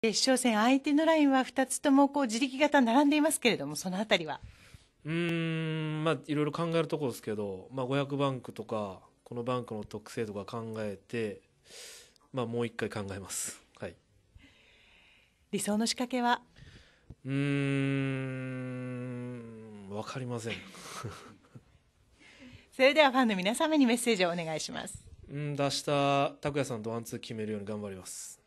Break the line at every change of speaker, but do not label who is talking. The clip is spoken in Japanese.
決勝戦、相手のラインは2つともこう自力型並んでいますけれども、そのあたりは。
うん、まあ、いろいろ考えるところですけど、まあ、500バンクとか、このバンクの特性とか考えて、まあ、もう一回考えます、はい、
理想の仕掛けは
うーん、分かりません。
それではファンの皆様にメッセージをお願いします。
うん、した拓也さんとワンツー決めるように頑張ります。